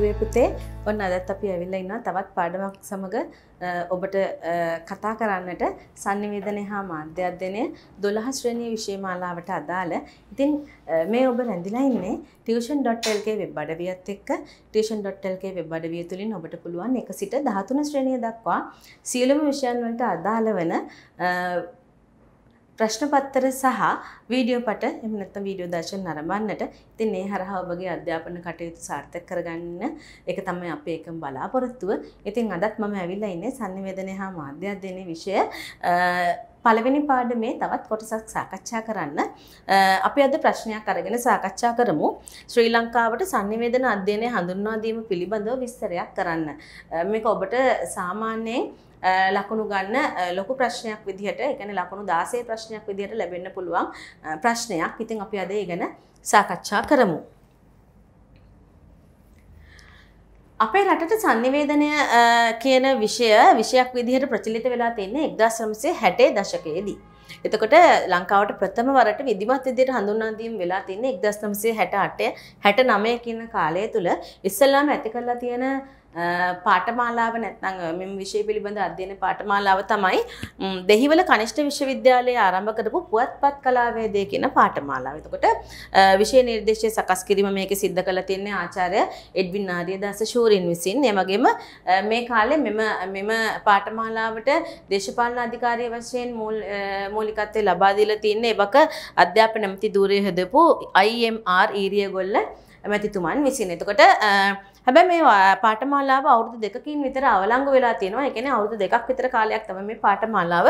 සාදුවේ පුතේ ඔන්න අදත් අපි ඇවිල්ල ඉන්න තවත් පාඩමක් සමඟ ඔබට කතා කරන්නට සංනිවේදනය හා මාධ්‍ය අධ්‍යනය දොළහස්ශ්‍රණය විශෂය මාලාවට අදාළ ඉතින් මේ ඔබ රැඳිලා ඉන්නේ ටියෂන්.ල්ගේ වෙබ් අඩවියත් එක්ක ටේෂන්.ල්ගේ වෙබ් අඩවිය තුළින් ඔබට පුළුවන් එක සිට දහතුන ශ්‍රණය දක්වා සියලුම විෂයන් වලට අදාළ වන ප්‍රශ්න පත්තර සහ වීඩියෝ පට එහෙම නැත්නම් වීඩියෝ දර්ශන නරඹන්නට ඉතින් මේ හරහා ඔබගේ අධ්‍යාපන කටයුතු සාර්ථක කරගන්න ඒක තමයි අපේ එකම බලාපොරොත්තුව. ඉතින් අදත් මම ඇවිල්ලා ඉන්නේ sannivedanaya හා මාධ්‍ය අධ්‍යයනයේ විෂය පළවෙනි පාඩමේ තවත් කොටසක් සාකච්ඡා කරන්න අපි අද ප්‍රශ්නයක් අරගෙන සාකච්ඡා කරමු ශ්‍රී ලංකාවට sannivedana අධ්‍යයනය හඳුන්වා දීම පිළිබඳව විස්තරයක් කරන්න. මේක ඔබට සාමාන්‍යයෙන් ලකුණු ගන්න ලොකු ප්‍රශ්නයක් විදිහට එකන ලකුණු දාසේ ප්‍රශ්නයක් විදිහට ලැබෙන්න පුළුවන් ප්‍රශ්නයක් ඉතින් අපි අද ඒ ගැන සාකච්ඡා කරමු. අපේ රටට සංනිවේදනය uh, කියන විෂය විෂයක් විදිහට ප්‍රචලිත වෙලා තින්නේ එක්දාශ්‍රමසේ හැටේ දශකයේදී. එතකොට ලංකාවට ප්‍රථම වරට විදිමත් විදියට හඳුන්වාදීම් වෙලා තින්නේ එක්දස්නමසේ හැට අටය හැට නමය කියන කාලය තුළ ඉස්සල්ලාම ඇති කරලා තියෙන පාටමාලාව නැත්නම් මෙම විෂය පිළිබඳ අධ්‍යයන පාටමාලාව තමයි දෙහිවල කනිෂ්ඨ විශ්වවිද්‍යාලයේ ආරම්භ කරපු පුවත්පත් කලාවේදය කියන පාටමාලාව. එතකොට විෂය නිර්දේශය සකස් කිරීම මේක සිද්ධ කළ තියන්නේ ආචාර්ය එඩ්වින් ආර්යදාස ශූරින් විසින්. ඒ වගේම මේ කාලේ මෙම මෙම පාටමාලාවට දේශපාලන අධිකාරිය වශයෙන් මූල මූලිකත්වය ලබා දීලා තින්නේ එවක අධ්‍යාපන ඇමති ධූරය හදපු IMR ඊරියගොල්ල ඇමතිතුමන් විසින්. එතකොට හැබැ මේ පාටමාලාව අවුදු දෙකින් විතර අවලංගු වෙලා තියෙනවා එකන අවුදු දෙකක් විතර කාලයක් තම මේ පාටමාලාව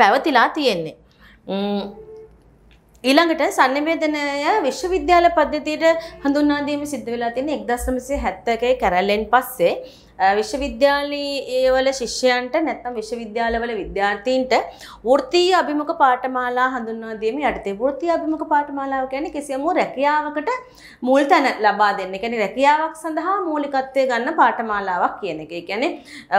පැවතිලා තියෙන්නේ. ඊළඟට සන්නවේදනය විශ්වවිද්‍යාල පද්ධතියට හඳුන්නාදීම සිද්ධ වෙලා තියෙන එක්දස්නමසේ හැත්තකේ කැරල්ලෙන් පස්සේ විශ්වවිද්‍යාලයේවල ශිෂ්‍යයන්ට නැත්නම් විශ්වවිද්‍යාලවල විද්‍යාර්ථීන්ට වෘත්තීය අභිමුඛ පාඨමාලා හඳුන්වා දීම යටතේ වෘත්තීය අභිමුඛ පාඨමාලාව කියන්නේ කිසියම් රැකියාවකට මුල් තැන ලබා දෙන්න. ඒ කියන්නේ රැකියාවක් සඳහා මූලිකත්වය ගන්න පාඨමාලාවක් කියන එක. ඒ කියන්නේ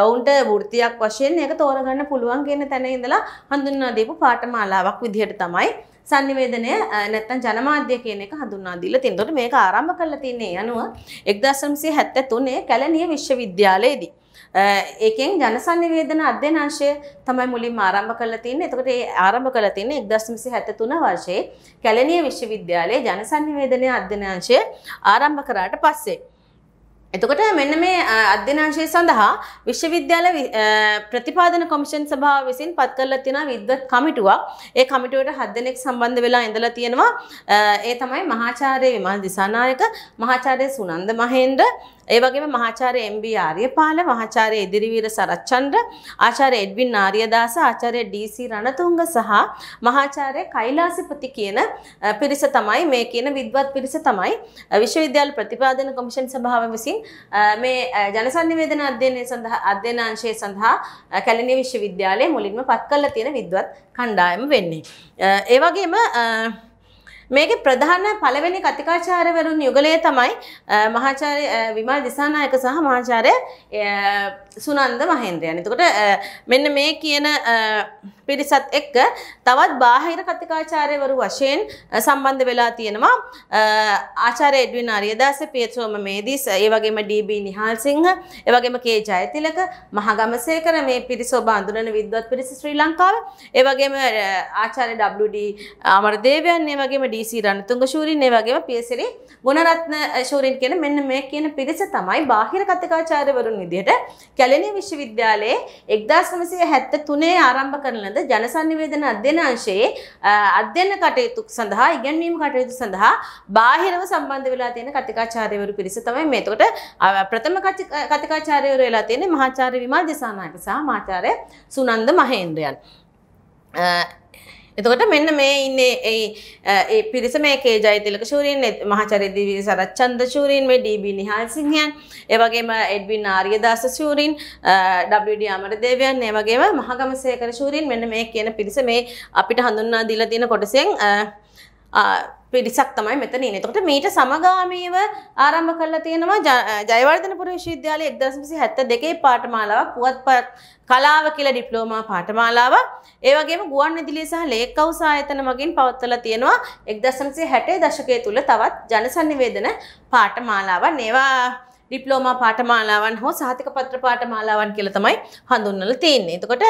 ඔවුන්ට වෘත්තියක් වශයෙන් ඒක තෝරගන්න පුළුවන් කියන තැන ඉඳලා හඳුන්වා දීපු පාඨමාලාවක් විදිහට තමයි sannivedanaya නැත්තම් ජනමාධ්‍ය කියන එක හඳුන්වා දීලා තියෙනවා. එතකොට මේක ආරම්භ කරලා තින්නේ යනුව 1973 කැලණිය විශ්වවිද්‍යාලයේදී. ඒකෙන් ජනසන්නිවේදන අධ්‍යයන අංශය තමයි මුලින්ම ආරම්භ කරලා තින්නේ. එතකොට ඒ ආරම්භ කරලා තින්නේ 1973 වර්ෂයේ කැලණිය විශ්වවිද්‍යාලයේ ජනසන්නිවේදනය අධ්‍යයන අංශය ආරම්භ කරාට පස්සේ. එතකොට මෙන්න මේ අධ්‍යනාංශය සඳහා විශ්වවිද්‍යාල ප්‍රතිපාදන කොමිෂන් සභාව විසින් පත් කරලා තියෙන විද්වත් කමිටුවක්. ඒ කමිටුවට හත් දෙනෙක් සම්බන්ධ වෙලා ඉඳලා තියෙනවා. ඒ තමයි මහාචාර්ය විමල් දිසානායක, මහාචාර්ය සුනන්ද මහේන්ද්‍ර, ඒ වගේම මහාචාර්ය එම්.බී. ආර්යපාල, මහාචාර්ය ඉදිරිවීර සරච්චන්ද්‍ර, ආචාර්ය එඩ්වින් ආර්යදාස, ආචාර්ය ඩී.සී. රණතුංග සහ මහාචාර්ය කෛලාසපති කියන පිරිස තමයි මේ කියන විද්වත් පිරිස තමයි විශ්වවිද්‍යාල ප්‍රතිපාදන කොමිෂන් සභාව විසින් මේ ජනසන්නිවේදන අධ්‍යයනය සඳහා අධ්‍යයනාංශය සඳහා කැලණිය විශ්වවිද්‍යාලයේ මුලින්ම පත් කළ තියෙන විද්වත් කණ්ඩායම වෙන්නේ. ඒ වගේම මේකේ ප්‍රධාන පළවෙනි කතිකාචාර්යවරුන් යුගලය තමයි මහාචාර්ය විමල් දිසානායක සහ මහාචාර්ය සුනන්ද මහේන්ද්‍රයන්. එතකොට මෙන්න මේ කියන පිරිසත් එක්ක තවත් බාහිර කතිකාචාර්යවරු වශයෙන් සම්බන්ධ වෙලා තියෙනවා ආචාර්ය එඩ්වින් ආරියදාස, පියත්‍රෝම මේදිස්, ඒ වගේම ඩී.බී. නිහාල් සිංහ, ඒ වගේම කේ ජයතිලක, මහගමසේකර මේ පිරිස ඔබ අඳුරන විද්වත් පිරිස ශ්‍රී ලංකාවේ, ඒ වගේම ආචාර්ය ඩබ්ලිව්.ඩී. අමරදේවයන්, ඒ වගේම ඩී බීසී රණතුංග ශූරින් ඒ වගේම පියසිරි e ගුණරත්න ශූරින් කියන මෙන්න මේ කියන පිරිස තමයි බාහිර කථිකාචාර්යවරුන් විදිහට කැලණිය විශ්වවිද්‍යාලයේ 1973 ආරම්භ කරන ලද ජනසන්නිවේදන අධ්‍යයන අංශයේ අධ්‍යයන කටයුතු සඳහා ඉගැන්වීම කටයුතු සඳහා බාහිරව සම්බන්ධ වෙලා තියෙන කථිකාචාර්යවරු පිරිස තමයි මේ. එතකොට ප්‍රථම කථිකාචාර්යවරු වෙලා තියෙන්නේ මහාචාර්ය විමල් දිසානායක සහ මහාචාර්ය සුනන්ද මහේන්ද්‍රයන්. එතකොට මෙන්න මේ ඉන්නේ ඒ පිරිස මේ කේජයි තිලක ශූරීන් මහචරි දිවිරි සරච්චන්ද ශූරීන් මේ ඩීබී නිහාල් සිංහයන් ඒ වගේම එඩ්වින් ආර්යදාස ශූරීන් WD අමරදේවයන් ඒ වගේම මහගමසේකර ශූරීන් මෙන්න මේ කියන පිරිස මේ අපිට හඳුන්වා දීලා තියෙන කොටසෙන් පිරිසක් තමයි මෙතන ඉන්නේ. එතකොට මීට සමගාමීව ආරම්භ කරලා තියෙනවා ජයවර්ධනපුර විශ්වවිද්‍යාලයේ 1972 පාඨමාලාවක් පුවත්පත් කලාව කියලා ඩිප්ලෝමා පාඨමාලාවක්. ඒ වගේම ගුවන්විදුලිය සහ ලේකවුස ආයතන මගින් පවත්වලා තියෙනවා 1960 දශකයේ තුල තවත් ජනසන්නිවේදන පාඨමාලාවක්. ඒවා ඩිප්ලෝමා පාඨමාලාවන් හෝ සහතික පත්‍ර පාඨමාලාවන් කියලා තමයි හඳුන්වලා තියෙන්නේ. එතකොට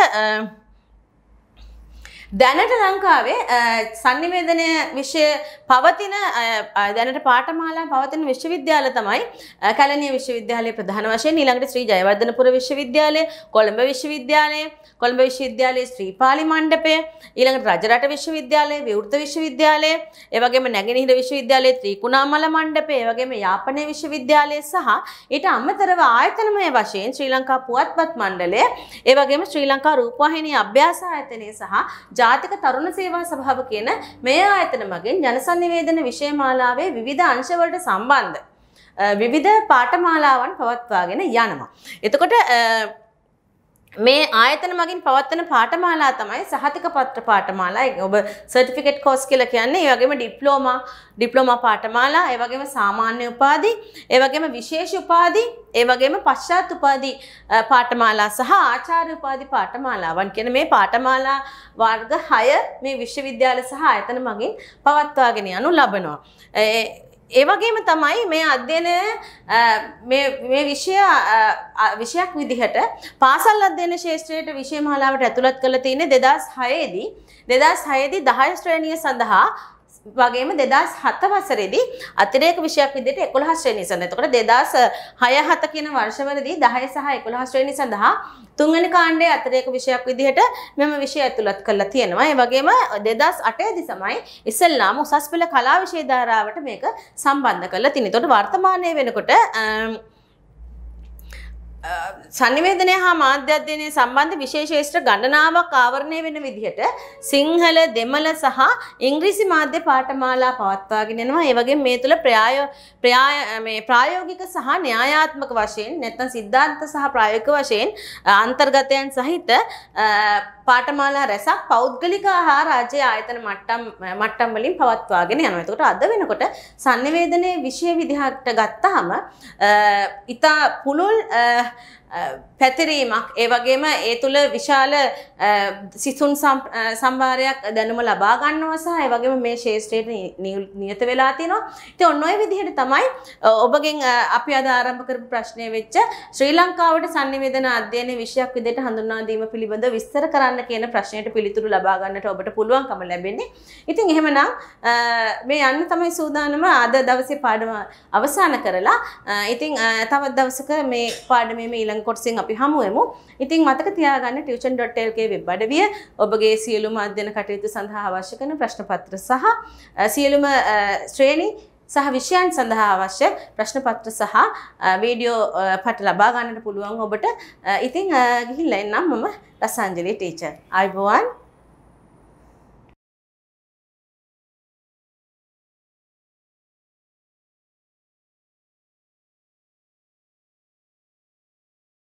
දැනට ලංකාවේ සන්නිවේදනය විෂය පවතින දැනට පාටමාලා පවතින විශ්වවිද්‍යාල තමයි කැලණිය විශ්වවිද්‍යාලයේ ප්‍රධාන වශයෙන් ඊළඟට ශ්‍රී ජයවර්ධනපුර විශ්වවිද්‍යාලය, කොළඹ විශ්වවිද්‍යාලය, කොළඹ විශ්වවිද්‍යාලයේ ශ්‍රී පාලි මණ්ඩපය, ඊළඟට රජරට විශ්වවිද්‍යාලය, විවෘත විශ්වවිද්‍යාලය, ඒ වගේම නැගෙනහිර විශ්වවිද්‍යාලයේ ත්‍රිකුණාමල මණ්ඩපය, ඒ වගේම යාපනයේ විශ්වවිද්‍යාලය සහ ඊට අමතරව ආයතනමය වශයෙන් ශ්‍රී ලංකා පුවත්පත් මණ්ඩලය, ඒ වගේම ශ්‍රී ලංකා රූපවාහිනී අභ්‍යාස ආයතනය සහ ජාතික තරුණ සේවා සභාව කියන මේ ආයතන මගින් ජනසන්නිවේදන විෂයමාලාවේ විවිධ අංශවලට සම්බන්ධ විවිධ පාඨමාලාවන් පවත්වාගෙන යනවා. එතකොට මේ ආයතන මගින් පවත්වන පාඨමාලා තමයි සහතික පත්‍ර පාඨමාලා. ඔබ සර්ටිෆිකේට් කෝස් කියලා කියන්නේ. ඒ වගේම ඩිප්ලෝමා ඩිප්ලෝමා පාඨමාලා, ඒ වගේම සාමාන්‍ය උපාධි, ඒ වගේම විශේෂ උපාධි, ඒ වගේම පශ්චාත් උපාධි පාඨමාලා සහ ආචාර්ය උපාධි පාඨමාලාවන් කියන මේ පාඨමාලා වර්ග 6 මේ විශ්වවිද්‍යාල සහ ආයතන මගින් පවත්වාගෙන යනු ලබනවා. ඒවගේම තමයි මේ අධ්‍යයන මේ විෂය විෂයක් විදිහට පාසල් අධ්‍යයන ශේෂත්‍රයට විශය මහලාවට ඇතුළත් කළ තියන්නේ දෙදස් හයේදී දෙදස් හයේදී දහය ශ්‍රේණිය සඳහා වගේම දෙදස් හත වසරේදී අතිරේක විෂයක් විදිහට එකොළහස් ශ්‍රේණිය සඳහා. එතකොට දෙදස් හය හත කියන වර්ෂවලදී දහය සහ එකොළහස් ශ්‍රේණිය සඳහා තුන්වැනි කාණ්ඩයේ අතිරේක විෂයක් විදිහට මෙම විෂය ඇතුළත් කරලා තියෙනවා. ඒ වගේම දෙදස් අටේදී තමයි ඉස්සල්ලාම උසස් පෙළ කලා විෂය ධාරාවට මේක සම්බන්ධ කරලා තිනේ. එතකොට වර්තමානයේ වෙනකොට සනිවේදනය හා මාධ්‍යධ්‍යනය සම්බන්ධ විශේෂේෂ්ත්‍ර ගණනාවක් ආවරණය වෙන විදිහට සිංහල දෙමල සහ ඉංග්‍රීසි මාධ්‍ය පාටමාලා පවත්වාගෙනනවා ඒවගේ මේ තුළ ප්‍රාය ප්‍රායෝගික සහ න්‍යායාත්මක වශයෙන් නැත්තන් සිද්ධාන්ත සහ ප්‍රායක වශයෙන් අන්තර්ගතයන් සහිත පාඨමාලා රැසක් පෞද්ගලික හා රාජ්‍ය ආයතන මට්ටම් මට්ටම් වලින් පවත්වාගෙන යනවා. එතකොට අද වෙනකොට sannivedanaya විෂය විදිහට ගත්තාම ඉතා පුළුල් පැතිරීමක් ඒ වගේම ඒ තුළ විශාල සිසුන් සම්භාරයක් දැනුම ලබා ගන්නවා සහ ඒ වගේම මේ ශේෂ්ත්‍රයට නියත වෙලා තිනවා. ඉතින් ඔන්න ඔය විදිහට තමයි ඔබගෙන් අපි අද ආරම්භ කරපු ප්‍රශ්නය වෙච්ච ශ්‍රී ලංකාවට sannivedana අධ්‍යයන විෂයක් විදිහට හඳුන්වා දීම පිළිබඳව විස්තර කරන්න කරන්න කියන ප්‍රශ්නයට පිළිතුරු ලබා ගන්නට ඔබට පුළුවන්කම ලැබෙන්නේ. ඉතින් එහෙමනම් මේ යන්න තමයි සූදානම අද දවසේ පාඩම අවසන් කරලා ඉතින් තවත් දවසක මේ පාඩමේ මේ ඊළඟ කොටසින් අපි හමු වෙමු. ඉතින් මතක තියාගන්න tuition.lk වෙබ් අඩවිය ඔබගේ සියලුම අධ්‍යයන කටයුතු සඳහා අවශ්‍ය කරන ප්‍රශ්න පත්‍ර සහ සියලුම ශ්‍රේණි සහ විෂයන් සඳහා අවශ්‍ය ප්‍රශ්න පත්‍ර සහ වීඩියෝ පට ලබා ගන්නට පුළුවන් ඔබට ඉතින් ගිහිල්ලා එන්නම් මම රසාංජලි ටීචර්. ආයුබෝවන්.